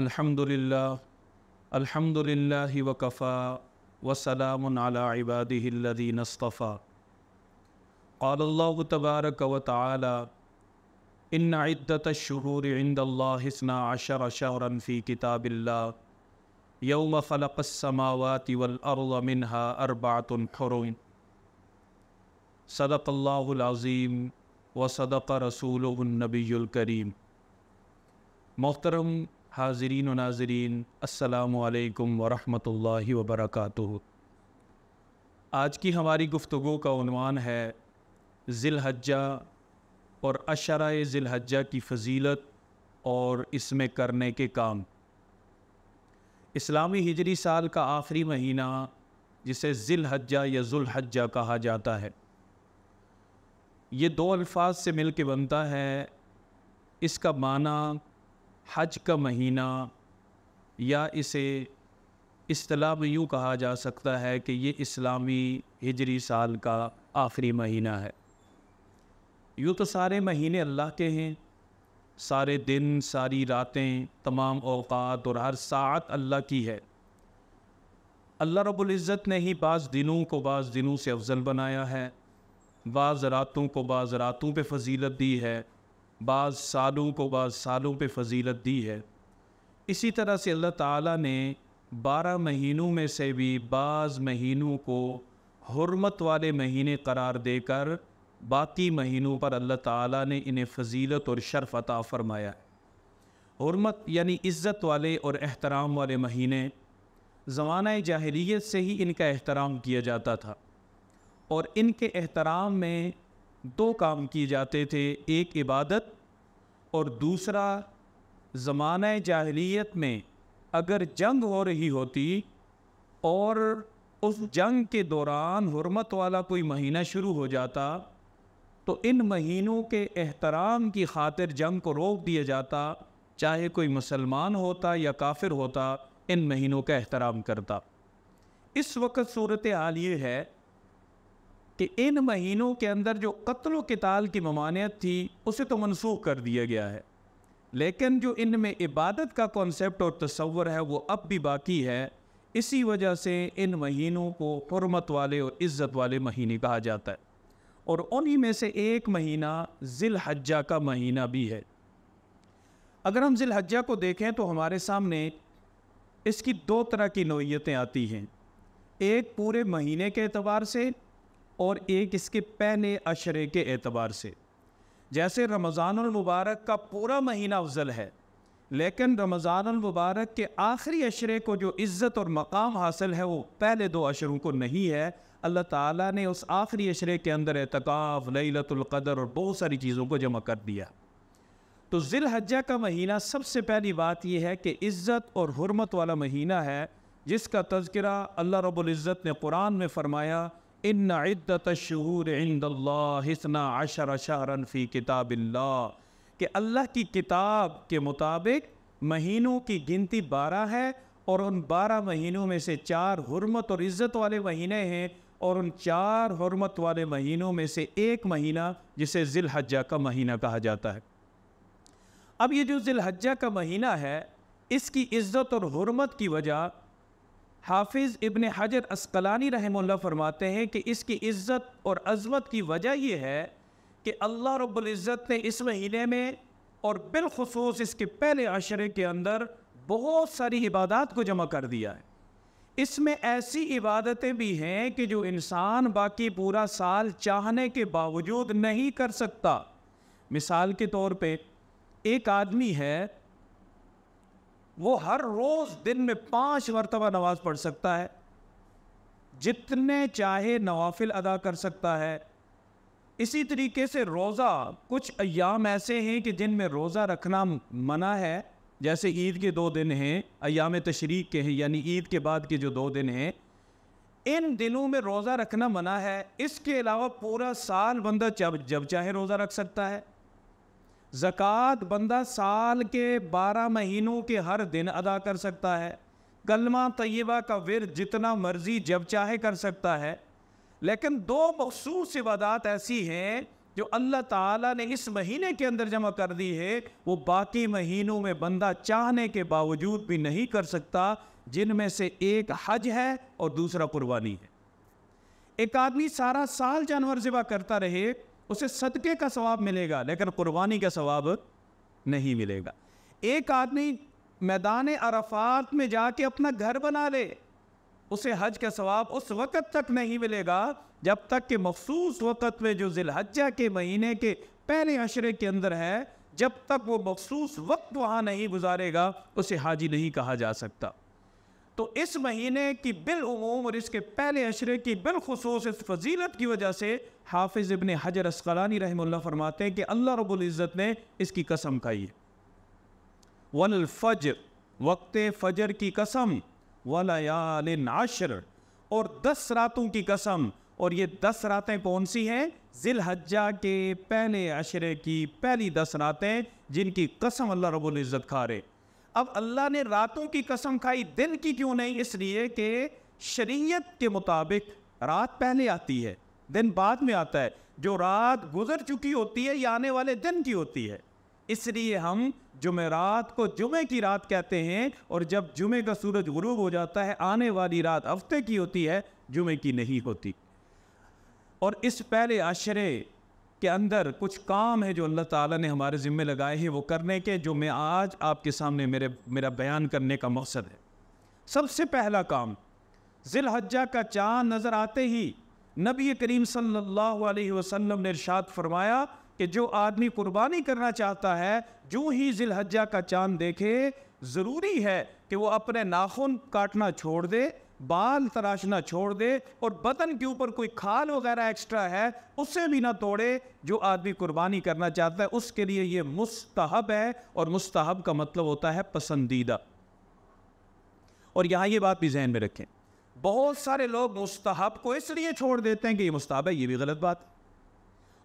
अल्हम्दुलिल्लाह अल्हम्दुलिल्लाहि वकफ़ा वसलाम अला इबादिल्लज़ी नस्तफ़ा क़ाल्लल्लाहु तबारक व तआला इन इद्दत शुरूर इंदल्लासना अशर शहरन फ़ी किताबिल्ला यौम फ़लकसमावत वलअरमिनहा अरबातुलखरुन सदक़ल्लाज़ीम व सदक़ रसूल नबील करीम मोहतरम हाजरीन नाजरीन असलकम वरहमल वबरक आज की हमारी गुफ्तु कावान है ज़िलहजा और अशरा ज़िलहजा की फजीलत और इसमें करने के काम इस्लामी हिजरी साल का आखिरी महीना जिसे ज़िलहजा या ज़ुलहजा कहा जाता है ये दो अल्फाज से मिल के बनता है इसका माना हज का महीना या इसे असलाह में यूँ कहा जा सकता है कि ये इस्लामी हिजरी साल का आखिरी महीना है यूँ तो सारे महीने अल्लाह के हैं सारे दिन सारी रातें तमाम अवकात और हर सात अल्लाह की है अल्लाह रब्ज़त ने ही बाज़ दिनों को बाज़ दिनों से अफजल बनाया है बाज़ रातों को बाज़ रातों पर फजीलत दी है बाज़ सालों को बाज़ सालों पे फजीलत दी है इसी तरह से अल्लाह ताला ने बारह महीनों में से भी बाज़ महीनों को हरमत वाले महीने करार देकर बाकी महीनों पर अल्लाह ताला ने इन्हें फजीलत और शर्फ अता फ़रमाया है हरमत यानी इज़्ज़त वाले और एहतराम वाले महीने ज़माना जाहिलियत से ही इनका एहतराम किया जाता था और इनके एहतराम में दो काम किए जाते थे एक इबादत और दूसरा जमान जाहलीत में अगर जंग हो रही होती और उस जंग के दौरान हरमत वाला कोई महीना शुरू हो जाता तो इन महीनों के एहतराम की खातिर जंग को रोक दिया जाता चाहे कोई मुसलमान होता या काफिर होता इन महीनों का एहतराम करता इस वक्त सूरत हाल ये है कि इन महीनों के अंदर जो कत्ल कताल की ममानियत थी उसे तो मनसूख कर दिया गया है लेकिन जो इनमें इबादत का कॉन्सेप्ट और तस्वर है वो अब भी बाकी है इसी वजह से इन महीनों को हरमत वाले और इज़्ज़त वाले महीने कहा जाता है और उन्हीं में से एक महीना ज़िलहज्जा का महीना भी है अगर हम ज़िलहज्जा को देखें तो हमारे सामने इसकी दो तरह की नोयतें आती हैं एक पूरे महीने के अतबार से और एक इसके पहले अशरे के एतबार से जैसे मुबारक का पूरा महीना अफजल है लेकिन मुबारक के आखिरी अशरे को जो इज़्ज़त और मकाम हासिल है वो पहले दो अशरों को नहीं है अल्लाह ताला ने उस आखिरी अशरे के अंदर एहतकाफ़ लतुल्क़दर और बहुत सारी चीज़ों को जमा कर दिया तो ज़िलहजा का महीना सबसे पहली बात यह है कि इज़्ज़त और हरमत वाला महीना है जिसका तस्करा अल्लाह रब्ज़त ने कुरान में फ़रमाया इन इद्दत शहूर हिसना अशर शहरन फ़ी किताब कि अल्लाह की किताब के मुताबिक महीनों की गिनती बारह है और उन बारह महीनों में से चार हरमत और इज़्ज़त वाले महीने हैं और उन चार हरमत वाले महीनों में से एक महीना जिसे ज़िलहज्जा का महीना कहा जाता है अब ये जो हज्ज़ा का महीना है इसकी इज़्ज़त और हरमत की वजह हाफिज़ इबन हजर असकलानी रहमुल्ला फरमाते हैं कि इसकी इज़्ज़त और अजमत की वजह यह है कि अल्लाह रब्ज़त ने इस महीने में और बिलखसूस इसके पहले अशरे के अंदर बहुत सारी इबादत को जमा कर दिया है इसमें ऐसी इबादतें भी हैं कि जो इंसान बाकी पूरा साल चाहने के बावजूद नहीं कर सकता मिसाल के तौर पे एक आदमी है वो हर रोज़ दिन में पाँच मरतबा नमाज़ पढ़ सकता है जितने चाहे नवाफिल अदा कर सकता है इसी तरीके से रोज़ा कुछ अयाम ऐसे हैं कि जिन में रोज़ा रखना मना है जैसे ईद के दो दिन हैं अयाम तशरीक के हैं यानी ईद के बाद के जो दो दिन हैं इन दिनों में रोज़ा रखना मना है इसके अलावा पूरा साल बंदा जब जब चाहे रोज़ा रख सकता है ज़क़़त बंदा साल के बारह महीनों के हर दिन अदा कर सकता है कलमा तयबा का विर जितना मर्ज़ी जब चाहे कर सकता है लेकिन दो मखसूस इबादत ऐसी हैं जो अल्लाह ताला ने इस महीने के अंदर जमा कर दी है वो बाकी महीनों में बंदा चाहने के बावजूद भी नहीं कर सकता जिनमें से एक हज है और दूसरा कुर्बानी है एक आदमी सारा साल जानवर जबा करता रहे उसे सदक़े का सवाब मिलेगा लेकिन कुर्बानी का सवाब नहीं मिलेगा एक आदमी मैदान अरफात में जाके अपना घर बना ले उसे हज का सवाब उस वक़्त तक नहीं मिलेगा जब तक कि मखसूस वक़्त में जो जिलहजा के महीने के पहले अशरे के अंदर है जब तक वो मखसूस वक्त वहाँ नहीं गुजारेगा उसे हाजी नहीं कहा जा सकता तो इस महीने की बिलूम और इसके पहले अशरे की बिलखसूस इस फजीलत की वजह से हाफिज़ इबन हजर असकलानी रहमल्ला फरमाते हैं कि अल्लाह रबुल्ज़त ने इसकी कसम खाई है फजर वक्त फजर की कसम वलयाल नाशर और दस रातों की कसम और ये दस रातें कौन सी हैं ज़िलहजा के पहले अशरे की पहली दस रातें जिनकी कसम अल्लाह रबुल्ज़त खा रहे अब अल्लाह ने रातों की कसम खाई दिन की क्यों नहीं इसलिए कि शरीयत के मुताबिक रात पहले आती है दिन बाद में आता है जो रात गुजर चुकी होती है या आने वाले दिन की होती है इसलिए हम जुमेरात को जुमे की रात कहते हैं और जब जुमे का सूरज गुरूब हो जाता है आने वाली रात हफ्ते की होती है जुमे की नहीं होती और इस पहले आशरे के अंदर कुछ काम है जो अल्लाह ताला ने हमारे ज़िम्मे लगाए हैं वो करने के जो मैं आज आपके सामने मेरे मेरा बयान करने का मकसद है सबसे पहला काम ज़िलहज्जा का चाँद नज़र आते ही नबी करीम सल्लल्लाहु अलैहि वसल्लम ने इरशाद फरमाया कि जो आदमी कुर्बानी करना चाहता है जो ही ज़िलहज्जा का चाँद देखे ज़रूरी है कि वह अपने नाखून काटना छोड़ दे बाल तराशना छोड़ दे और बदन के ऊपर कोई खाल वगैरह एक्स्ट्रा है उसे भी ना तोड़े जो आदमी कुर्बानी करना चाहता है उसके लिए ये मुस्तहब है और मुस्तहब का मतलब होता है पसंदीदा और यहाँ ये बात भी जहन में रखें बहुत सारे लोग मुस्तहब को इसलिए छोड़ देते हैं कि ये मुस्तहब है ये भी गलत बात है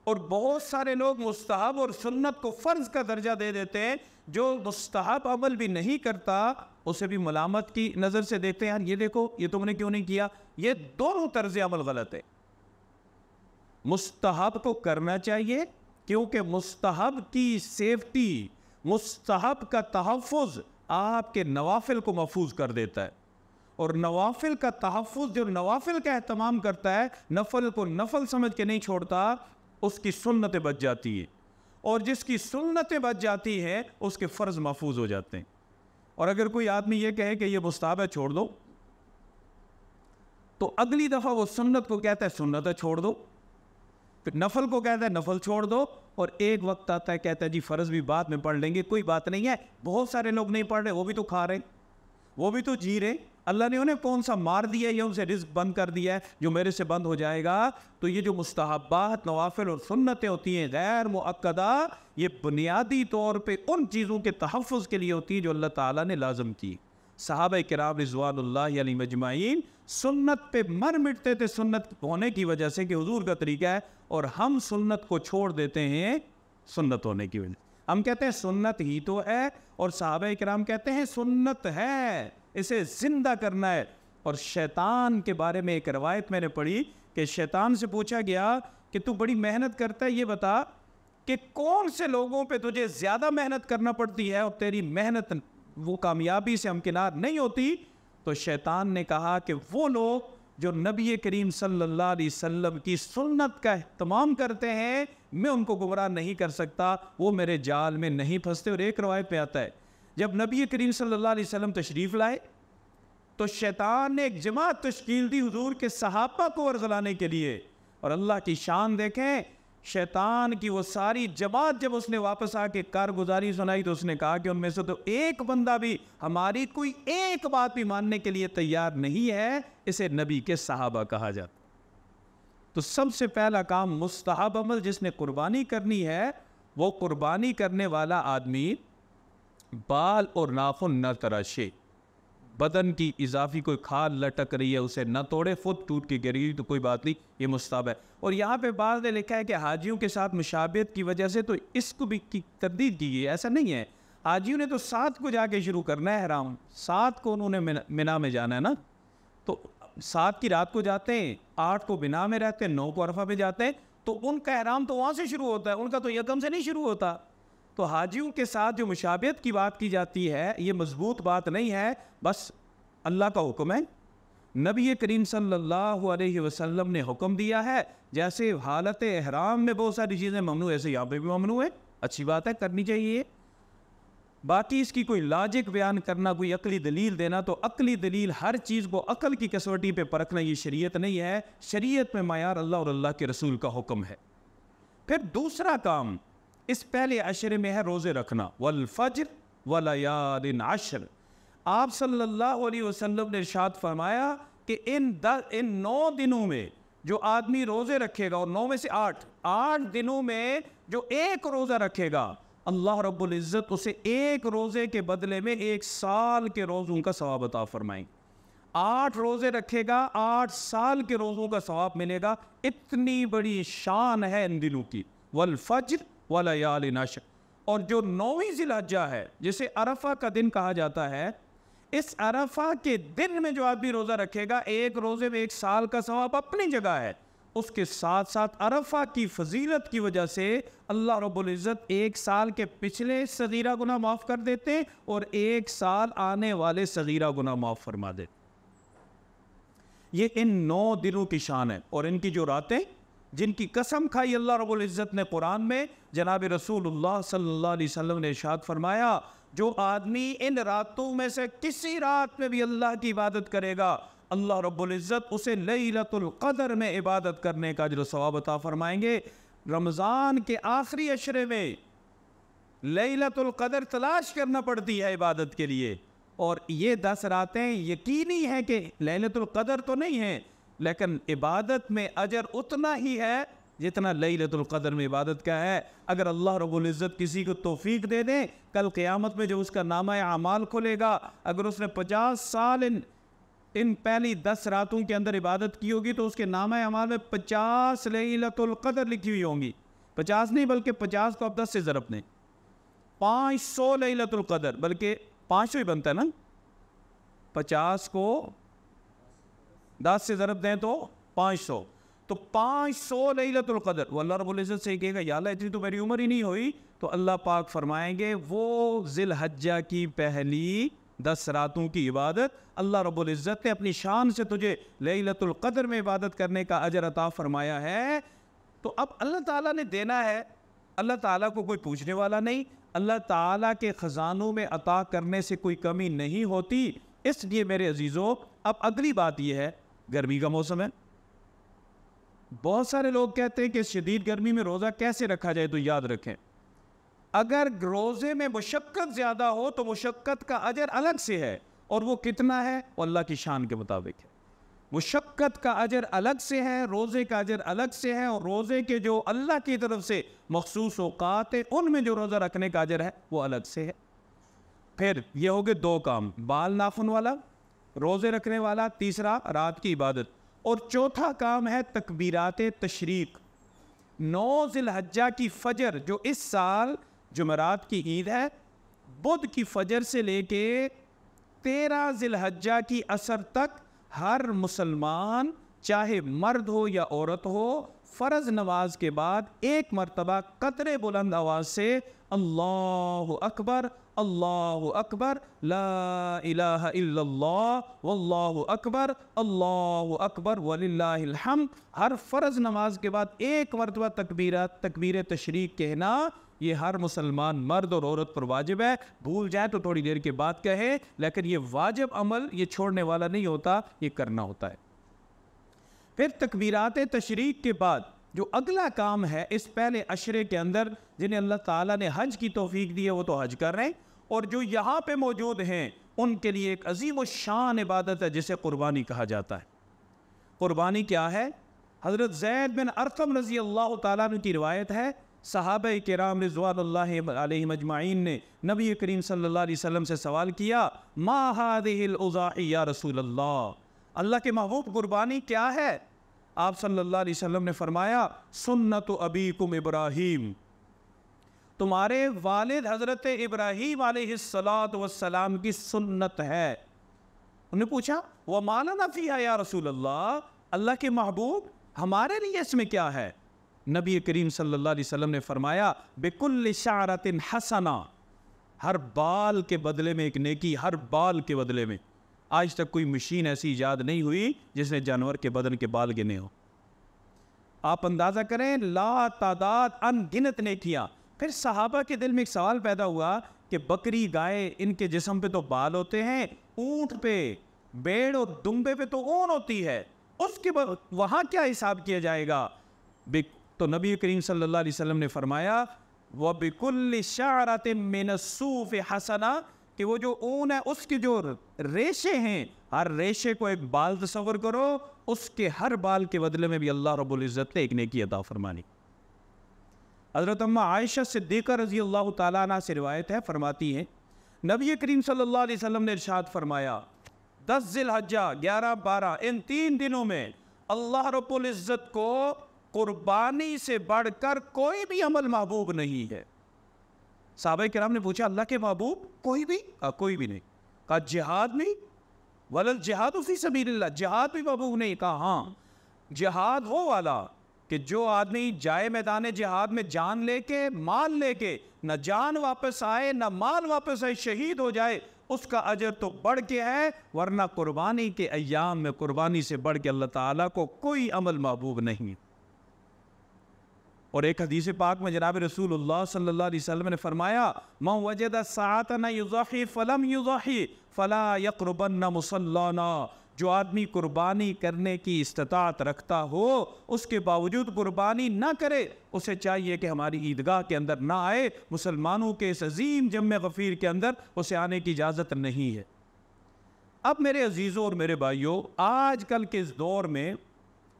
और बहुत सारे लोग मुस्तहब और सुन्नत को फ़र्ज़ का दर्जा दे देते हैं जो मुस्तहब अमल भी नहीं करता उसे भी मलामत की नज़र से देखते हैं यार ये देखो ये तुमने क्यों नहीं किया ये दोनों तर्ज अमल गलत है मुस्तहब को करना चाहिए क्योंकि मुस्तहब की सेफ्टी मुस्तहब का तहफ़ आपके नवाफिल को महफूज कर देता है और नवाफिल का तहफ़ जो नवाफिल का अहतमाम करता है नफल को नफल समझ के नहीं छोड़ता उसकी सुन्नतें बच जाती है और जिसकी सुन्नतें बच जाती हैं उसके फ़र्ज़ महफूज हो जाते हैं और अगर कोई आदमी यह कहे कि यह मुस्ताब है छोड़ दो तो अगली दफ़ा वो सुन्नत को कहता है सुन्नत है छोड़ दो फिर नफल को कहता है नफल छोड़ दो और एक वक्त आता है कहता है जी फ़र्ज़ भी बाद में पढ़ लेंगे कोई बात नहीं है बहुत सारे लोग नहीं पढ़ रहे वो भी तो खा रहे वो भी तो जी रहे अल्लाह ने उन्हें कौन सा मार दिया या उनसे रिस्क बंद कर दिया है जो मेरे से बंद हो जाएगा तो ये जो मुस्तबात नवाफिल और सुन्नतें होती हैं गैर मुक्दा ये बुनियादी तौर पर उन चीज़ों के तहफ़ के लिए होती हैं जो अल्लाह ताली ने लाजम की साहब कराम रिजवान मजमाइन सुन्नत पे मर मिटते थे सुन्नत होने की वजह से कि हजूर का तरीका है और हम सुन्नत को छोड़ देते हैं सुन्नत होने की वजह हम कहते हैं सुन्नत ही तो है और साहब कराम कहते हैं सुन्नत है इसे जिंदा करना है और शैतान के बारे में एक रवायत मैंने पढ़ी कि शैतान से पूछा गया कि तू बड़ी मेहनत करता है ये बता कि कौन से लोगों पे तुझे ज़्यादा मेहनत करना पड़ती है और तेरी मेहनत वो कामयाबी से हमकिनार नहीं होती तो शैतान ने कहा कि वो लोग जो नबी करीम सल्लल्लाहु अलैहि वसल्लम की सुन्नत का एहतमाम करते हैं मैं उनको गुमराह नहीं कर सकता वो मेरे जाल में नहीं फंसते और एक रवायत पे आता है जब नबी करीम सल्लल्लाहु अलैहि वसल्लम तशरीफ़ लाए तो शैतान ने एक जमात तश्कील दी हजूर के सहाबा को वर्जलाने के लिए और अल्लाह की शान देखें शैतान की वो सारी जमात जब उसने वापस आके कारगुजारी सुनाई तो उसने कहा कि उनमें से तो एक बंदा भी हमारी कोई एक बात भी मानने के लिए तैयार नहीं है इसे नबी के सहाबा कहा जाता तो सबसे पहला काम मुस्तहब अमल जिसने कुर्बानी करनी है वो कुर्बानी करने वाला आदमी बाल और नाखून न तराशे बदन की इजाफी कोई खाल लटक रही है उसे न तोड़े फुट टूट के गिर गई तो कोई बात नहीं ये मुस्ताब है और यहाँ पे बाद ने लिखा है कि हाजियों के साथ मुशाबियत की वजह से तो इसको भी की तरदीद की है ऐसा नहीं है हाजियों ने तो सात को जाके शुरू करना है हराम सात को उन्होंने मिना, में जाना है ना तो सात की रात को जाते हैं आठ को बिना में रहते हैं नौ को अरफा में जाते हैं तो उनका हराम तो वहाँ से शुरू होता है उनका तो यकम से नहीं शुरू होता तो हाजियों के साथ जो मुशाबियत की बात की जाती है ये मजबूत बात नहीं है बस अल्लाह का हुक्म है नबी करीम सल्लल्लाहु अलैहि वसल्लम ने हुक्म दिया है जैसे हालत अहराम में बहुत सारी चीज़ें ममनू ऐसे यहाँ पर भी ममनू है अच्छी बात है करनी चाहिए बाकी इसकी कोई लॉजिक बयान करना कोई अकली दलील देना तो अकली दलील हर चीज़ को अकल की कसौटी पे परखना ये शरीयत नहीं है शरीयत में मैार अल्लाह और अल्लाह के रसूल का हुक्म है फिर दूसरा काम इस पहले अशरे में है रोज़े रखना वलफ़जर वलयादिन अशर आप सल्लल्लाहु अलैहि वसल्लम ने इरशाद फरमाया कि इन दस इन नौ दिनों में जो आदमी रोज़े रखेगा और नौ में से आठ आठ दिनों में जो एक रोज़ा रखेगा अल्लाह रब्बुल इज़्ज़त उसे एक रोज़े के बदले में एक साल के रोज़ों का सवाब अता फरमाएँ आठ रोज़े रखेगा आठ साल के रोज़ों का सवाब मिलेगा इतनी बड़ी शान है इन दिनों की वलफ़जर वालश और जो नौवीं जिलाजा है जिसे अरफा का दिन कहा जाता है इस अरफा के दिन में जो आदमी रोज़ा रखेगा एक रोज़े में एक साल का सवाब अपनी जगह है उसके साथ साथ अरफा की फजीलत की वजह से अल्लाह रबुल्ज़त एक साल के पिछले सगीरा गुना माफ़ कर देते और एक साल आने वाले सगीरा गुना माफ़ फरमा देते ये इन नौ दिनों की शान है और इनकी जो रातें जिनकी कसम खाई अल्लाह रब्बुल इज़्ज़त ने कुरान में जनाब रसूलुल्लाह सल्लल्लाहु अलैहि वसल्लम ने इशाद फरमाया जो आदमी इन रातों में से किसी रात में भी अल्लाह की इबादत करेगा अल्लाह रब्बुल इज़्ज़त उसे लईलतुल में इबादत करने का जो सवाब अता फरमाएंगे रमज़ान के आखिरी अशरे में लईलतुल कदर तलाश करना पड़ती है इबादत के लिए और ये दस रातें यकीनी है कि लैलतुल कदर तो नहीं है लेकिन इबादत में अजर उतना ही है जितना लई लतुल्क़दर में इबादत का है अगर अल्लाह रबुल्ज़त किसी को तोफ़ी दे दें कल क़्यामत में जो उसका नामा अमाल खुलेगा अगर उसने पचास साल इन इन पहली दस रातों के अंदर इबादत की होगी तो उसके नाम अमाल में पचास लई लतुल्क़दर लिखी हुई होंगी पचास नहीं बल्कि पचास को आप दस से ज़रब दें पाँच सौ लई लतुल्क़दर बल्कि पाँच सौ ही बनता है ना पचास को दस से ज़रब दें तो पाँच सौ तो पाँच सौ लतुल्क़दर वो अल्लाह रबुल्ज़त से कहेगा या अल्लाह इतनी तो मेरी उम्र ही नहीं हुई तो अल्लाह पाक फरमाएंगे वो जिलहज्जा की पहली दस रातों की इबादत अल्लाह रबुल्ज़त ने अपनी शान से तुझे लतुल्क़दर में इबादत करने का अजर अता फ़रमाया है तो अब अल्लाह ताला ने देना है अल्लाह ताला को कोई पूछने वाला नहीं अल्लाह ताला के ख़जानों में अता करने से कोई कमी नहीं होती इसलिए मेरे अजीज़ों अब अगली बात यह है गर्मी का मौसम है बहुत सारे लोग कहते हैं कि शदीद गर्मी में रोज़ा कैसे रखा जाए तो याद रखें अगर रोज़े में मुशक्कत ज़्यादा हो तो मुशक्कत का अजर अलग से है और वो कितना है वो अल्लाह की शान के मुताबिक है मुशक्क़त का अजर अलग से है रोज़े का अजर अलग से है और रोज़े के जो अल्लाह की तरफ से मखसूस अवकात है उनमें जो रोज़ा रखने का अजर है वो अलग से है फिर ये हो गए दो काम बाल नाखुन वाला रोज़े रखने वाला तीसरा रात की इबादत और चौथा काम है तकबीरात तशरीक नौ जिलहजा की फजर जो इस साल जुमरात की ईद है बुध की फजर से लेके तेरह जिलहजा की असर तक हर मुसलमान चाहे मर्द हो या औरत हो फ़र्ज़ नमाज के बाद एक मरतबा कतरे बुलंद आवाज़ से अल्लाह अकबर अल्लाह अकबर ला अकबर अल्लाह अकबर वलिल्लाहिल्हम हर फ़र्ज़ नमाज के बाद एक मरतबा तकबीरा तकबीर तशरीक कहना ये हर मुसलमान मर्द और औरत पर वाजिब है भूल जाए तो थोड़ी देर के बाद कहे लेकिन ये वाजिब अमल ये छोड़ने वाला नहीं होता ये करना होता है फिर तकबीरात तशरीक के बाद जो अगला काम है इस पहले अशरे के अंदर जिन्हें अल्लाह ताला ने हज की तोफ़ीक दी है वो तो हज कर रहे हैं और जो यहाँ पे मौजूद हैं उनके लिए एक अजीम शान इबादत है जिसे कुर्बानी कहा जाता है कुर्बानी क्या है हज़रत जैद बिन अरकम रज़ी अल्लाह तु की रिवायत है साहब राम रिजवान मजमाइन ने नबी करीम सल्ला वसम से सवाल किया माहादिल या रसूल अल्लाह अल्लाह के महबूब कुर्बानी क्या है आप सल्लल्लाहु अलैहि वसल्लम ने फरमाया सुन्नत तो कुम इब्राहिम तुम्हारे वालिद हज़रत इब्राहिम सलात वसलाम की सुन्नत है उन्होंने पूछा वह माना नफ़िया या रसूल अल्लाह अल्लाह के महबूब हमारे लिए इसमें क्या है नबी करीम सल्लल्लाहु अलैहि वसल्लम ने फरमाया बेकुल शारत हसना हर बाल के बदले में एक नेकी हर बाल के बदले में आज तक कोई मशीन ऐसी ईजाद नहीं हुई जिसने जानवर के बदन के बाल गिने हो आप अंदाज़ा करें ला तादाद अनगिनत ने किया फिर सहाबा के दिल में एक सवाल पैदा हुआ कि बकरी गाय इनके जिसम पे तो बाल होते हैं ऊंट पे बेड़ और दुम्बे पे तो ऊन होती है उसके बाद वहां क्या हिसाब किया जाएगा तो नबी करीम सल्लल्लाहु अलैहि वसल्लम ने फरमाया बिकुल्ली शारत मिनसूफ़ हसना कि वो जो ऊन है उसके जो रेशे हैं हर रेशे को एक बाल तस्वर करो उसके हर बाल के बदले में भी अल्लाह रबुल्ज़त ने एक नेकी अदा फरमानी हज़रत अम्मा आयशा सिद्दीक़ा रज़ी अल्लाह ताला से रिवायत है फरमाती हैं नबी करीम सल्लल्लाहु अलैहि वसल्लम ने इरशाद फरमाया दस जिलहजा ग्यारह बारह इन तीन दिनों में अल्लाह रबुल्ज़त को कुर्बानी से बढ़कर कोई भी अमल महबूब नहीं है साहब कराम ने पूछा अल्लाह के महबूब कोई भी आ, कोई भी नहीं कहा जिहाद नहीं वलल जिहाद उसी सबी जिहाद भी महबूब नहीं कहा हाँ जिहाद वो वाला कि जो आदमी जाए मैदान जिहाद में जान लेके माल लेके न जान वापस आए न माल वापस आए शहीद हो जाए उसका अजर तो बढ़ के है वरना कुर्बानी के अयाम में कुर्बानी से बढ़ के अल्लाह ताला को कोई अमल महबूब नहीं और एक हदीस पाक में जनाब रसूल सल्लाम ने फरमाया फ़लम फ़ला जो आदमी कुर्बानी करने की इस्तात रखता हो उसके बावजूद कुर्बानी ना करे उसे चाहिए कि हमारी ईदगाह के अंदर ना आए मुसलमानों के इस अजीम जम गफ़ीर के अंदर उसे आने की इजाज़त नहीं है अब मेरे अजीज़ों और मेरे भाइयों आजकल के इस दौर में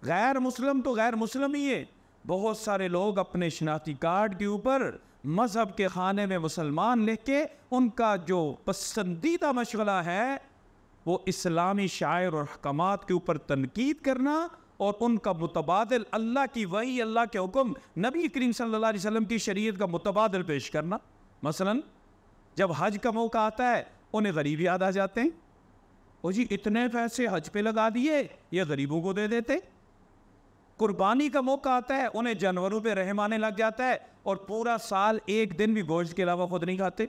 गैर मुस्लिम तो गैर मुस्लिम ही है बहुत सारे लोग अपने शनाती कार्ड के ऊपर मज़हब के खाने में मुसलमान लिख के उनका जो पसंदीदा मशगला है वो इस्लामी शायर और अहकाम के ऊपर तनकीद करना और उनका मुतबाद अल्लाह की वही अल्लाह के हुक्म नबी करीम सल्लल्लाहु अलैहि वसल्लम की शरीयत का मुतबादल पेश करना मसलन जब हज का मौका आता है उन्हें गरीब याद आ जाते हैं ओ जी इतने पैसे हज पे लगा दिए या गरीबों को दे देते कुर्बानी का मौका आता है उन्हें जानवरों पे रहम आने लग जाता है और पूरा साल एक दिन भी गोश्त के अलावा खुद नहीं खाते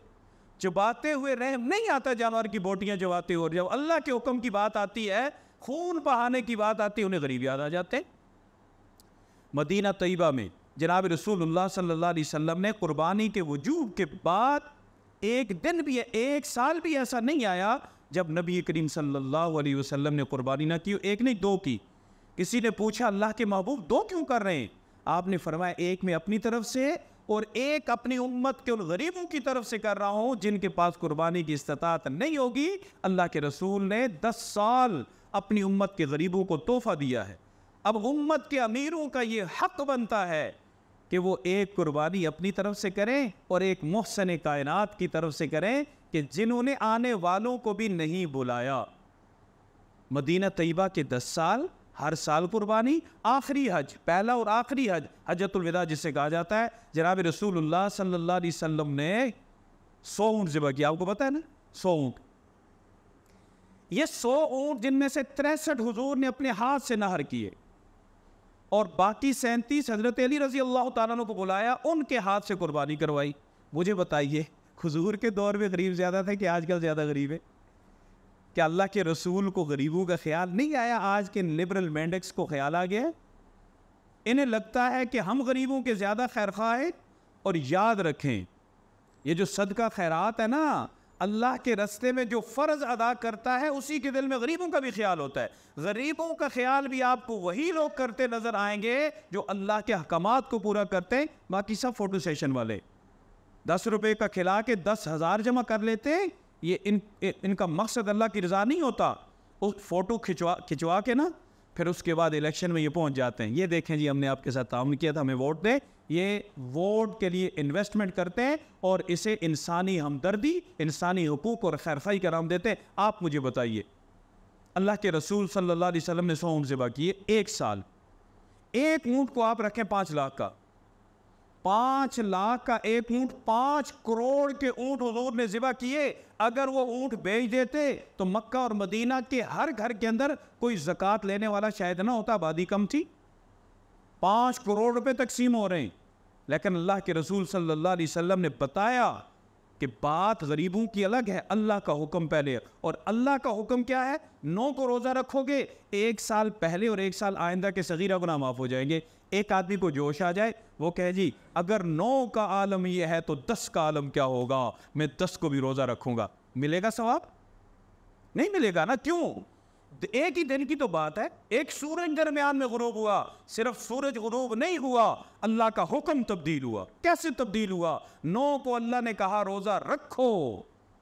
चबाते हुए रहम नहीं आता जानवर की बोटियाँ चबाते हुए जब अल्लाह के हुक्म की बात आती है खून बहाने की बात आती है उन्हें गरीब याद आ जाते मदीना तयबा में जनाब रसूलुल्लाह सल्लल्लाहु अलैहि वसल्लम ने कुर्बानी के वजूब के बाद एक दिन भी एक साल भी ऐसा नहीं आया जब नबी करीम सल्लल्लाहु अलैहि वसल्लम ने कुर्बानी ना की एक नहीं दो की किसी ने पूछा अल्लाह के महबूब दो क्यों कर रहे हैं आपने फरमाया एक में अपनी तरफ से और एक अपनी उम्मत के उन गरीबों की तरफ से कर रहा हूँ जिनके पास कुर्बानी की इस्तात नहीं होगी अल्लाह के रसूल ने दस साल अपनी उम्मत के गरीबों को तोहफा दिया है अब उम्मत के अमीरों का ये हक बनता है कि वो एक कुर्बानी अपनी तरफ से करें और एक मोहसन कायनात की तरफ से करें कि जिन्होंने आने वालों को भी नहीं बुलाया मदीना तयबा के दस साल हर साल कुर्बानी आखिरी हज पहला और आखिरी हज हजतुलविदा जिसे कहा जाता है जनाब रसूल सल्लाम ने सौ ऊंट ज़िबा किया आपको पता है ना सौ ऊंट ये सौ ऊंट जिनमें से तिरसठ हजूर ने अपने हाथ से नहर किए और बाकी सैंतीस हजरत अली रजी अल्लाह तु को बुलाया उनके हाथ से कुर्बानी करवाई मुझे बताइए हजूर के दौर में गरीब ज़्यादा थे कि आजकल ज़्यादा गरीब है क्या अल्लाह के रसूल को गरीबों का ख्याल नहीं आया आज के लिबरल मैंडेक्स को ख्याल आ गया इन्हें लगता है कि हम गरीबों के ज़्यादा खैर खा है और याद रखें ये जो सदका खैरात है ना अल्लाह के रस्ते में जो फ़र्ज़ अदा करता है उसी के दिल में गरीबों का भी ख्याल होता है गरीबों का ख्याल भी आपको वही लोग करते नज़र आएंगे जो अल्लाह के अहकाम को पूरा करते हैं बाकी सब फ़ोटो सेशन वाले दस रुपये का खिला के दस हज़ार जमा कर लेते हैं ये इन इनका मकसद अल्लाह की रज़ा नहीं होता उस फ़ोटो खिंचवा खिंचवा के ना फिर उसके बाद इलेक्शन में ये पहुंच जाते हैं ये देखें जी हमने आपके साथ ताउन किया था हमें वोट दें ये वोट के लिए इन्वेस्टमेंट करते हैं और इसे इंसानी हमदर्दी इंसानी हकूक़ और खैरफाई का नाम देते हैं आप मुझे बताइए अल्लाह के रसूल सल्लल्लाहु अलैहि वसल्लम ने सौ ऊँट ज़िबा किए एक साल एक ऊँट को आप रखें पाँच लाख का पांच लाख का एक ऊंट पांच करोड़ के ऊंट हजूर ने जिबा किए अगर वो ऊंट बेच देते तो मक्का और मदीना के हर घर के अंदर कोई जक़ात लेने वाला शायद ना होता आबादी कम थी पांच करोड़ रुपए तकसीम हो रहे हैं लेकिन अल्लाह के रसूल सल्लल्लाहु अलैहि वसल्लम ने बताया कि बात गरीबों की अलग है अल्लाह का हुक्म पहले और अल्लाह का हुक्म क्या है नौ को रोज़ा रखोगे एक साल पहले और एक साल आइंदा के सगीरा गुना माफ़ हो जाएंगे एक आदमी को जोश आ जाए वो कहे जी अगर नौ का आलम यह है तो दस का आलम क्या होगा मैं दस को भी रोज़ा रखूंगा मिलेगा सवाब नहीं मिलेगा ना क्यों तो एक ही दिन की तो बात है एक सूरज दरमियान में गुरूब हुआ सिर्फ सूरज गुरूब नहीं हुआ अल्लाह का हुक्म तब्दील हुआ कैसे तब्दील हुआ नौ को अल्लाह ने कहा रोज़ा रखो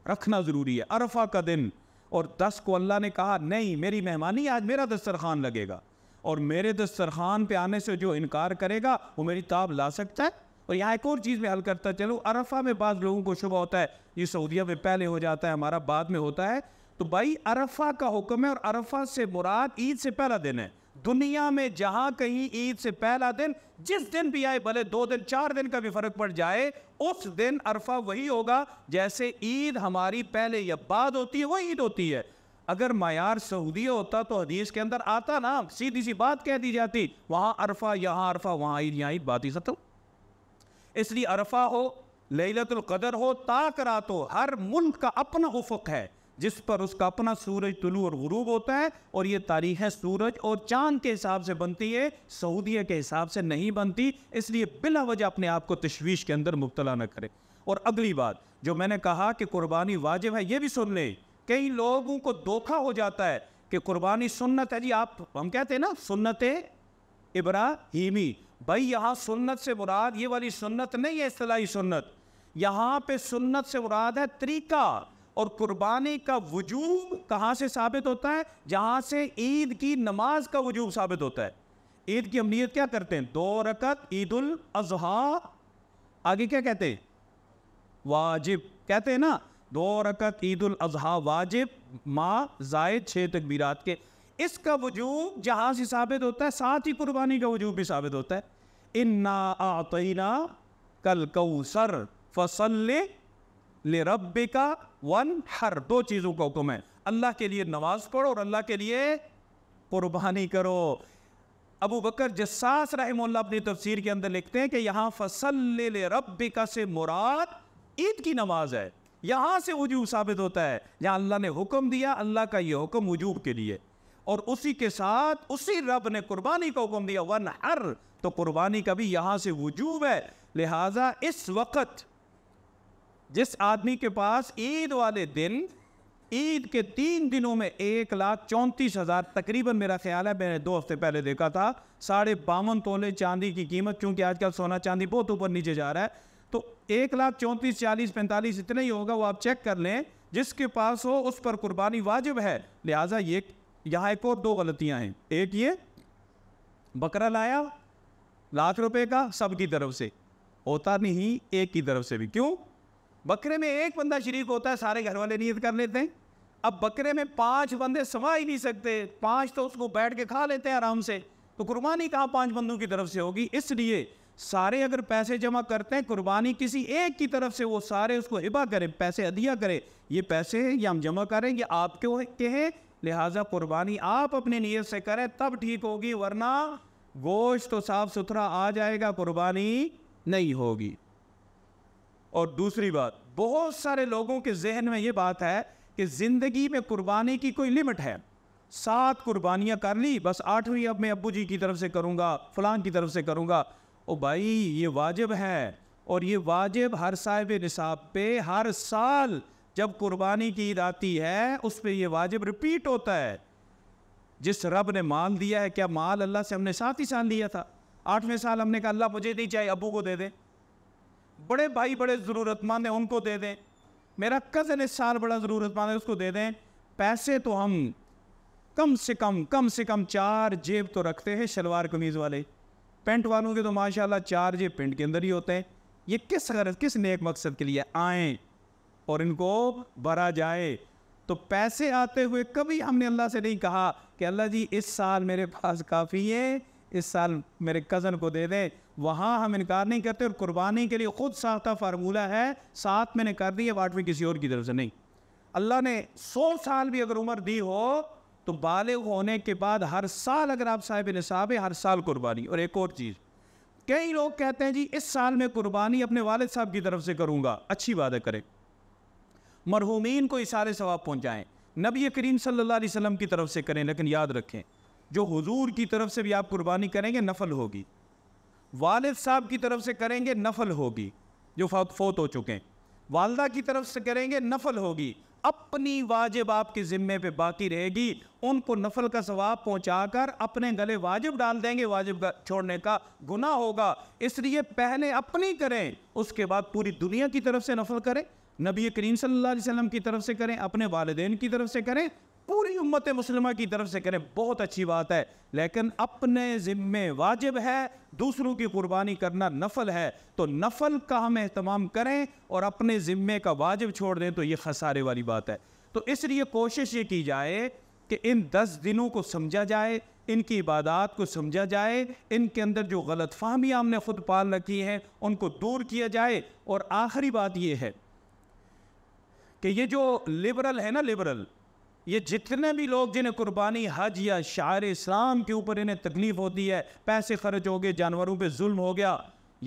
रखना ज़रूरी है अरफा का दिन और दस को अल्लाह ने कहा नहीं मेरी मेहमानी आज मेरा दस्तरखान लगेगा और मेरे दस्तरखान पे आने से जो इनकार करेगा वो मेरी ताब ला सकता है और यहाँ एक और चीज़ में हल करता चलो अरफा में बाद लोगों को शुभ होता है ये सऊदिया में पहले हो जाता है हमारा बाद में होता है तो भाई अरफा का हुक्म है और अरफा से मुराद ईद से पहला दिन है दुनिया में जहां कहीं ईद से पहला दिन जिस दिन भी आए भले दो दिन चार दिन का भी फर्क पड़ जाए उस दिन अरफा वही होगा जैसे ईद हमारी पहले या बाद होती है वही ईद होती है अगर मैार सऊदी होता तो हदीस के अंदर आता ना सीधी सी बात कह दी जाती वहाँ अरफा यहाँ अरफा वहाँ ईद यहाँ ईद बात ही सतो इसलिए अरफा हो लतुल्कदर हो ताक रात हो हर मुल्क का अपना उफक है जिस पर उसका अपना सूरज तुलू और गुरूब होता है और ये तारीखें सूरज और चांद के हिसाब से बनती है सऊदीया के हिसाब से नहीं बनती इसलिए बिला वजह अपने आप को तशवीश के अंदर मुबतला न करें और अगली बात जो मैंने कहा कि कुर्बानी वाजिब है ये भी सुन लें कई लोगों को धोखा हो जाता है कि कुर्बानी सुन्नत है जी आप हम कहते हैं ना सुन्नत इब्राहीमी भाई यहाँ सुन्नत से मुराद ये वाली सुन्नत नहीं है असलाही सुन्नत यहाँ पे सुन्नत से मुराद है तरीका और कुर्बानी का वजूब कहाँ से साबित होता है जहाँ से ईद की नमाज का वजूब साबित होता है ईद की हम नीयत क्या करते हैं दो रकत ईद उल अजहा आगे क्या कहते हैं वाजिब कहते हैं ना दो रकत ईद अजहा वाजिब माँ जायद छः तकबीरात के इसका वजूब जहाँ से साबित होता है साथ ही कुर्बानी का वजूब भी साबित होता है इन्ना आतना कल कौसर फसल ले रब का वन हर दो चीज़ों का हुक्म है अल्लाह के लिए नमाज पढ़ो और अल्लाह के लिए कुर्बानी करो अबू बकर जस्सास रही अपनी तफसीर के अंदर लिखते हैं कि यहाँ फसल ले रब का से मुराद ईद की नमाज है यहाँ से वजूब साबित होता है जहाँ अल्लाह ने हुक्म दिया अल्लाह का ये हुक्म वजूब के लिए और उसी के साथ उसी रब ने कुर्बानी का हुक्म दिया वन हर तो कुर्बानी का भी यहाँ से वजूब है लिहाजा इस वक्त जिस आदमी के पास ईद वाले दिन ईद के तीन दिनों में एक लाख चौंतीस हज़ार तकरीबन मेरा ख्याल है मैंने दो हफ्ते पहले देखा था साढ़े बावन तोले चांदी की कीमत क्योंकि आजकल सोना चांदी बहुत ऊपर नीचे जा रहा है तो एक लाख चौंतीस चालीस पैंतालीस इतना ही होगा वो आप चेक कर लें जिसके पास हो उस पर कुर्बानी वाजिब है लिहाजा ये यहाँ एक और दो गलतियाँ हैं एक ये बकरा लाया लाख रुपए का सबकी तरफ से होता नहीं एक की तरफ से भी क्यों बकरे में एक बंदा शरीक होता है सारे घर वाले नीयत कर लेते हैं अब बकरे में पांच बंदे समा ही नहीं सकते पांच तो उसको बैठ के खा लेते हैं आराम से तो कुर्बानी कहाँ पांच बंदों की तरफ से होगी इसलिए सारे अगर पैसे जमा करते हैं कुर्बानी किसी एक की तरफ से वो सारे उसको हिबा करें पैसे अदिया करें ये पैसे हैं ये हम जमा करें ये आपके के हैं लिहाजा कुर्बानी आप अपनी नीयत से करें तब ठीक होगी वरना गोश्त तो साफ़ सुथरा आ जाएगा कुर्बानी नहीं होगी और दूसरी बात बहुत सारे लोगों के जहन में ये बात है कि ज़िंदगी में कुर्बानी की कोई लिमिट है सात कुर्बानियाँ कर ली बस आठवीं अब मैं अबू जी की तरफ से करूँगा फलान की तरफ से करूँगा ओ भाई ये वाजिब है और ये वाजिब हर साहिब निसाब पे हर साल जब कुर्बानी की ईद आती है उस पर यह वाजिब रिपीट होता है जिस रब ने माल दिया है क्या माल अल्लाह से हमने सात ही साल लिया था आठवें साल हमने कहा अल्लाह मुझे नहीं चाहे अबू को दे दें बड़े भाई बड़े ज़रूरतमंद हैं उनको दे दें मेरा कज़न इस साल बड़ा ज़रूरतमंद है उसको दे दें पैसे तो हम कम से कम कम से कम चार जेब तो रखते हैं शलवार कमीज़ वाले पेंट वालों के तो माशाल्लाह चार जे पेंट के अंदर ही होते हैं ये किस गरज किस नेक मकसद के लिए आए और इनको भरा जाए तो पैसे आते हुए कभी हमने अल्लाह से नहीं कहा कि अल्लाह जी इस साल मेरे पास काफ़ी है इस साल मेरे कज़न को दे दें वहाँ हम इनकार नहीं करते और कुर्बानी के लिए ख़ुद साख्ता फार्मूला है साथ मैंने कर दी है वाटवी किसी और की तरफ से नहीं अल्लाह ने सौ साल भी अगर उम्र दी हो तो बाल होने के बाद हर साल अगर आप साहिब निसाब है हर साल कुर्बानी और एक और चीज़ कई लोग कहते हैं जी इस साल में कुर्बानी अपने वालद साहब की तरफ से करूँगा अच्छी बात है करें मरहूमिन को इशारे सवाब पहुँचाएँ नबी करीम सल्ला वसम की तरफ से करें लेकिन याद रखें जो हजूर की तरफ से भी आप कुर्बानी करेंगे नफल होगी वालद साहब की तरफ से करेंगे नफल होगी जो फोत हो चुके हैं वालदा की तरफ से करेंगे नफल होगी अपनी वाजिब आपके ज़िम्मे पे बाकी रहेगी उनको नफल का सवाब पहुंचाकर अपने गले वाजिब डाल देंगे वाजिब छोड़ने का गुना होगा इसलिए पहले अपनी करें उसके बाद पूरी दुनिया की तरफ से नफल करें नबी करीम सल्लल्लाहु अलैहि वसल्लम की तरफ से करें अपने वालदेन की तरफ से करें पूरी उम्मत मुसलमा की तरफ से करें बहुत अच्छी बात है लेकिन अपने ज़िम्मे वाजिब है दूसरों की कुर्बानी करना नफल है तो नफल का हम अहतमाम करें और अपने ज़िम्मे का वाजिब छोड़ दें तो ये खसारे वाली बात है तो इसलिए कोशिश ये की जाए कि इन दस दिनों को समझा जाए इनकी इबादत को समझा जाए इनके अंदर जो गलत फहमियाँ हमने ख़ुद पाल रखी हैं उनको दूर किया जाए और आखिरी बात यह है कि ये जो लिबरल है ना लिबरल ये जितने भी लोग जिन्हें कुर्बानी हज या शायर इस्लाम के ऊपर इन्हें तकलीफ़ होती है पैसे खर्च हो गए जानवरों पे जुल्म हो गया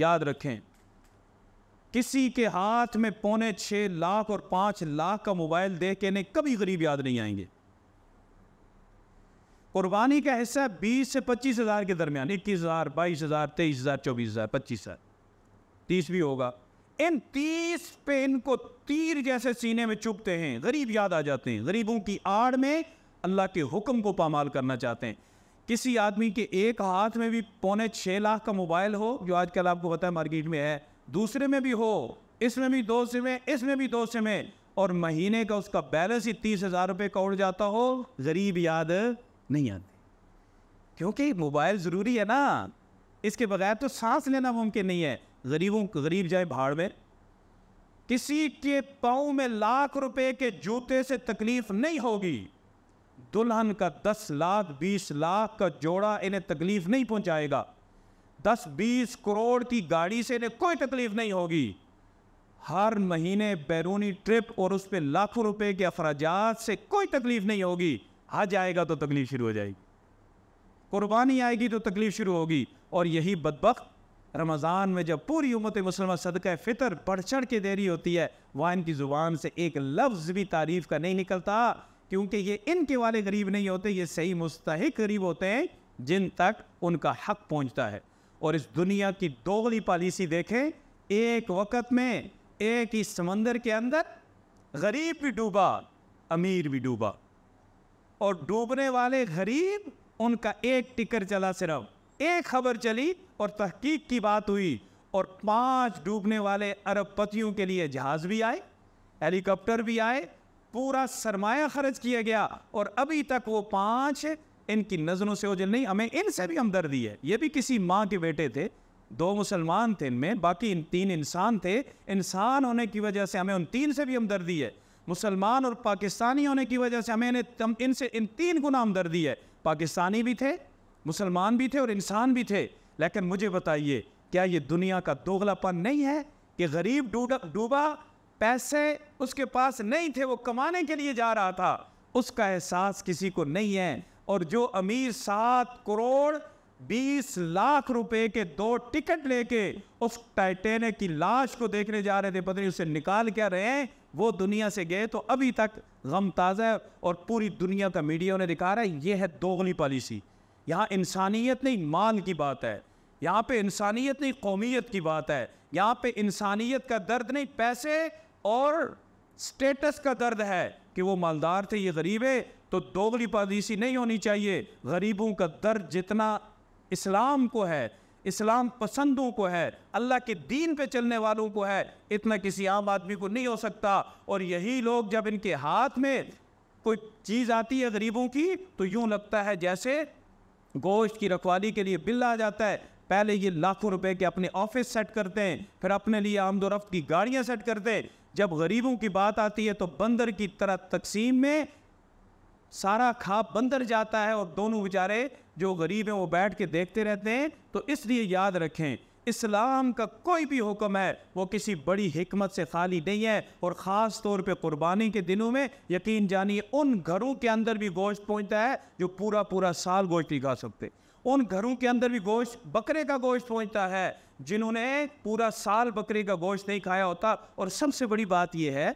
याद रखें किसी के हाथ में पौने छः लाख और पाँच लाख का मोबाइल दे के इन्हें कभी गरीब याद नहीं आएंगे कुर्बानी का हिस्सा बीस से पच्चीस हज़ार के दरमियान इक्कीस हज़ार बाईस हज़ार तेईस हज़ार चौबीस हज़ार पच्चीस हज़ार तीस भी होगा इन तीस पे इनको तीर जैसे सीने में चुपते हैं गरीब याद आ जाते हैं गरीबों की आड़ में अल्लाह के हुक्म को पामाल करना चाहते हैं किसी आदमी के एक हाथ में भी पौने छः लाख का मोबाइल हो जो आजकल आपको पता है मार्केट में है दूसरे में भी हो इसमें भी दो सिम है इसमें भी दो सिम है और महीने का उसका बैलेंस ही तीस हज़ार रुपये का उड़ जाता हो गरीब याद नहीं आते क्योंकि मोबाइल ज़रूरी है ना इसके बगैर तो सांस लेना मुमकिन नहीं है गरीबों गरीब जाए भाड़ में किसी के पाँव में लाख रुपए के जूते से तकलीफ नहीं होगी दुल्हन का दस लाख बीस लाख का जोड़ा इन्हें तकलीफ नहीं पहुंचाएगा दस बीस करोड़ की गाड़ी से इन्हें कोई तकलीफ नहीं होगी हर महीने बैरूनी ट्रिप और उस पर लाखों रुपए के अफराजात से कोई तकलीफ नहीं होगी हज आएगा तो तकलीफ शुरू हो जाएगी कुर्बानी आएगी तो तकलीफ शुरू होगी और यही बदबक रमज़ान में जब पूरी उम्मत मुसलमान सदक़ फ़ितर बढ़ चढ़ के देरी होती है वहाँ इनकी ज़ुबान से एक लफ्ज़ भी तारीफ़ का नहीं निकलता क्योंकि ये इनके वाले गरीब नहीं होते ये सही मुस्तक गरीब होते हैं जिन तक उनका हक पहुँचता है और इस दुनिया की दोगली पॉलिसी देखें एक वक्त में एक ही समंदर के अंदर गरीब भी डूबा अमीर भी डूबा और डूबने वाले गरीब उनका एक टिकर चला सिर्फ एक खबर चली और तहकीक की बात हुई और पांच डूबने वाले अरबपतियों के लिए जहाज़ भी आए हेलीकॉप्टर भी आए पूरा सरमाया खर्च किया गया और अभी तक वो पांच इनकी नज़रों से ओझल नहीं हमें इनसे भी हमदर्दी है ये भी किसी माँ के बेटे थे दो मुसलमान थे इनमें बाकी इन तीन इंसान थे इंसान होने की वजह से हमें उन तीन से भी हमदर्दी है मुसलमान और पाकिस्तानी होने की वजह से हमें इनसे इन तीन गुना हमदर्दी है पाकिस्तानी भी थे मुसलमान भी थे और इंसान भी थे लेकिन मुझे बताइए क्या ये दुनिया का दोगलापन नहीं है कि गरीब डूबा पैसे उसके पास नहीं थे वो कमाने के लिए जा रहा था उसका एहसास किसी को नहीं है और जो अमीर सात करोड़ बीस लाख रुपए के दो टिकट लेके उस टाइटेने की लाश को देखने जा रहे थे पत्नी उसे निकाल क्या रहे हैं वो दुनिया से गए तो अभी तक गम ताज़ा है और पूरी दुनिया का मीडिया उन्हें दिखा रहा है ये है दोगली पॉलिसी यहाँ इंसानियत नहीं माल की बात है यहाँ पे इंसानियत नहीं कौमियत की बात है यहाँ पे इंसानियत का दर्द नहीं पैसे और स्टेटस का दर्द है कि वो मालदार थे ये गरीब है तो दोगली पादीसी नहीं होनी चाहिए गरीबों का दर्द जितना इस्लाम को है इस्लाम पसंदों को है अल्लाह के दीन पे चलने वालों को है इतना किसी आम आदमी को नहीं हो सकता और यही लोग जब इनके हाथ में कोई चीज़ आती है गरीबों की तो यूँ लगता है जैसे गोश्त की रखवाली के लिए बिल आ जाता है पहले ये लाखों रुपए के अपने ऑफिस सेट करते हैं फिर अपने लिए आमदोरफ्त की गाड़ियाँ सेट करते हैं जब गरीबों की बात आती है तो बंदर की तरह तकसीम में सारा खाप बंदर जाता है और दोनों बेचारे जो गरीब हैं वो बैठ के देखते रहते हैं तो इसलिए याद रखें इस्लाम का कोई भी हुक्म है वो किसी बड़ी हमत से खाली नहीं है और ख़ास तौर पे कुर्बानी के दिनों में यकीन जानिए उन घरों के अंदर भी गोश्त पहुंचता है जो पूरा पूरा साल गोश्त नहीं खा सकते उन घरों के अंदर भी गोश्त बकरे का गोश्त पहुंचता है जिन्होंने पूरा साल बकरे का गोश्त नहीं खाया होता और सबसे बड़ी बात यह है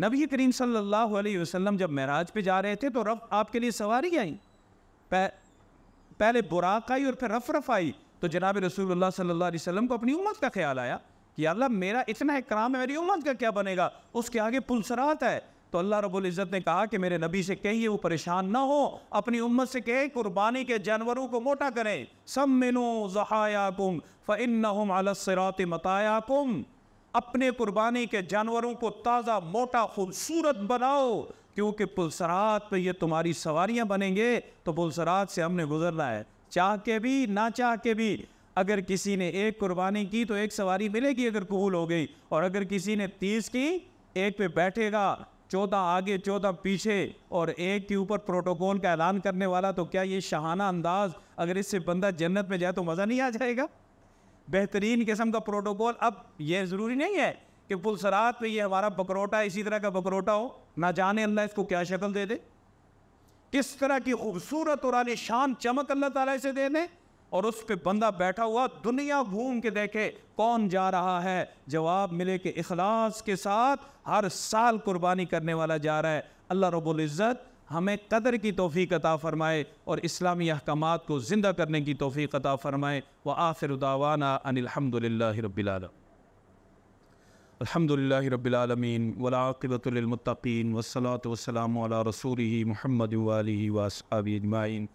नबी करीम सल्लल्लाहु अलैहि वसल्लम जब महराज पे जा रहे थे तो रफ आपके लिए सवारी आई पह, पहले बुराक आई और फिर रफ रफ आई तो जनाब रसूल सल्ला वसलम को अपनी उम्मत का ख्याल आया कि अल्लाह मेरा इतना इकराम है मेरी उम्मत का क्या बनेगा उसके आगे पुलसरात है तो अल्लाह रब्बुल ने कहा कि मेरे नबी से कहिए वो परेशान ना हो अपनी उम्मत से कहे कुर्बानी के जानवरों को मोटा करें सब मिनो कुम फ़िनहुम मताया कुम अपने कुर्बानी के जानवरों को ताज़ा मोटा खूबसूरत बनाओ क्योंकि पुलसरात पे ये तुम्हारी सवारियाँ बनेंगे तो पुलसरात से हमने गुजरना है चाह के भी ना चाह के भी अगर किसी ने एक कुर्बानी की तो एक सवारी मिलेगी अगर कबूल हो गई और अगर किसी ने तीस की एक पे बैठेगा चौदह आगे चौदह पीछे और एक के ऊपर प्रोटोकॉल का ऐलान करने वाला तो क्या ये शहाना अंदाज अगर इससे बंदा जन्नत में जाए तो मज़ा नहीं आ जाएगा बेहतरीन किस्म का प्रोटोकॉल अब यह ज़रूरी नहीं है कि पुलसरात में ये हमारा बकरोटा इसी तरह का बकरोटा हो ना जाने अल्लाह इसको क्या शक्ल दे दे किस तरह की खूबसूरत और आलिशान चमक अल्लाह ताला इसे दे दें और उस पर बंदा बैठा हुआ दुनिया घूम के देखे कौन जा रहा है जवाब मिले कि अखलास के साथ हर साल कुर्बानी करने वाला जा रहा है अल्लाह रबुल्ज़त हमें कदर की तोफ़ी अता फ़रमाए और इस्लामी अहकाम को ज़िंदा करने की तोफ़ी अता फ़रमाए व आखिर उदावाना अनिलहमदिल्ला रबीआलम अल्हम्दुलिल्लाहि रब्बिल आलमीन वलाक़िबतुलमतकीन वसलात वसलाम रसूल महमद वासअबी अजमाइन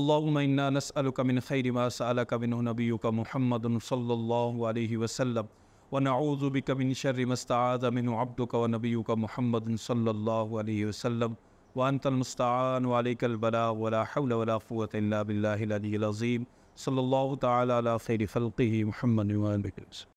अल्लाहुम्मा नसअलुका मिन खैरि मा सअलका मिनहु नबियुका मुहम्मद सल्लल्लाहु अलैहि वसल्लम व नऊज़ु बिका मिन शर्रि मस्तआज़ मिनहु अब्दुका व नबियुका मुहम्मद सल्लल्लाहु अलैहि वसल्लम व अंतल मुस्तआन व अलैकल बलाग व ला हौल व ला कुव्वत इल्ला बिल्लाहिल अलील अज़ीम सल्लल्लाहु तआला अला खैरि खल्क़िही मुहम्मद व आलिहि वसल्लम